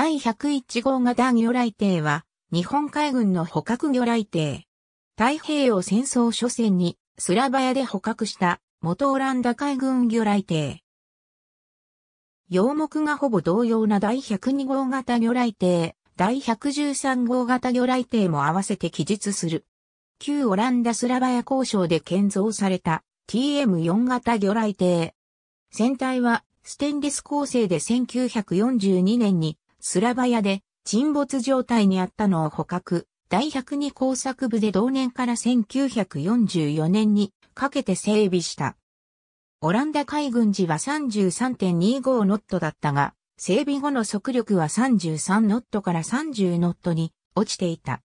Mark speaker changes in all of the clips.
Speaker 1: 第101号型魚雷艇は、日本海軍の捕獲魚雷艇。太平洋戦争初戦に、スラバヤで捕獲した、元オランダ海軍魚雷艇。洋目がほぼ同様な第102号型魚雷艇、第113号型魚雷艇も合わせて記述する。旧オランダスラバヤ交渉で建造された TM4 型魚雷艇。船体はステンレス構成で1942年にスラバヤで沈没状態にあったのを捕獲。第102工作部で同年から1944年にかけて整備した。オランダ海軍時は33.25ノットだったが、整備後の速力は33ノットから30ノットに落ちていた。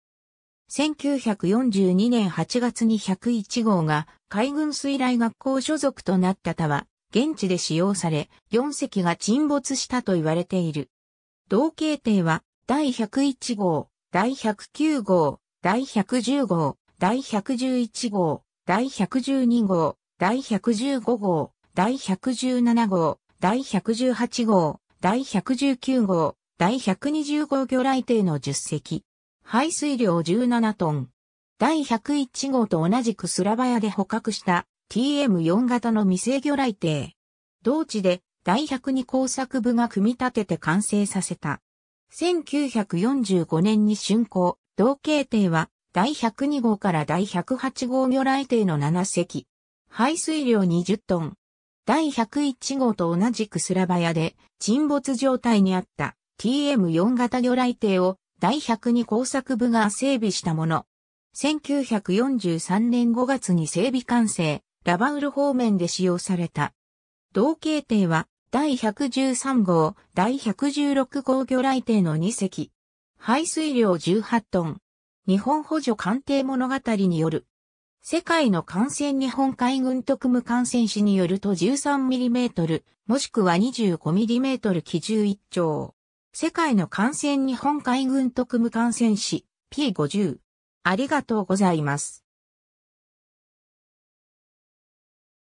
Speaker 1: 1942年8月に101号が海軍水雷学校所属となった他は現地で使用され4隻が沈没したと言われている。同形定は、第101号、第109号、第110号、第111号、第112号、第115号、第117号、第118号、第119号、第120号魚雷艇の10隻。排水量17トン。第101号と同じくスラバヤで捕獲した TM4 型の未成魚雷艇。同地で第102工作部が組み立てて完成させた。1945年に竣工、同形艇は第102号から第108号魚雷艇の7隻。排水量20トン。第101号と同じくスラバヤで沈没状態にあった TM4 型魚雷艇を第102工作部が整備したもの。1943年5月に整備完成、ラバウル方面で使用された。同型艇は第113号、第116号魚雷艇の2隻。排水量18トン。日本補助艦艇物語による。世界の艦船日本海軍特務艦船誌によると 13mm、もしくは 25mm 基準1丁。世界の艦船日本海軍特務艦船誌 P50。ありがとうございます。